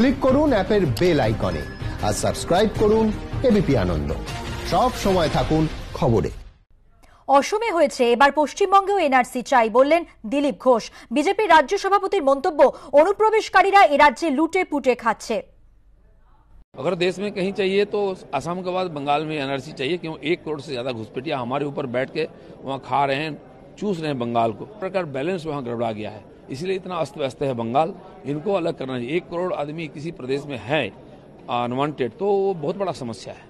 click করুন অ্যাপের bell আইকনে আর সাবস্ক্রাইব করুন এবিপি আনন্দ সব সময় থাকুন খবরে অসমে হয়েছে এবার পশ্চিমবঙ্গেও এনআরসি চাই বললেন দিলীপ ঘোষ বিজেপির রাজ্য সভাপতির মন্তব্য অনুপ্রবেশকারীরা এ রাজ্যে লুটে পুটে খাচ্ছে अगर देश में कहीं चाहिए तो असम के बाद बंगाल में एनआरसी चाहिए क्यों एक करोड़ से ज़्यादा घुसपैठिया हमारे ऊपर बैठ के वहाँ खा रहे हैं चूस रहे हैं बंगाल को प्रकार बैलेंस वहाँ गड़बड़ा गया है इसलिए इतना अस्त व्यस्त है बंगाल इनको अलग करना चाहिए एक करोड़ आदमी किसी प्रदेश में है अनवांटेड तो वो बहुत बड़ा समस्या है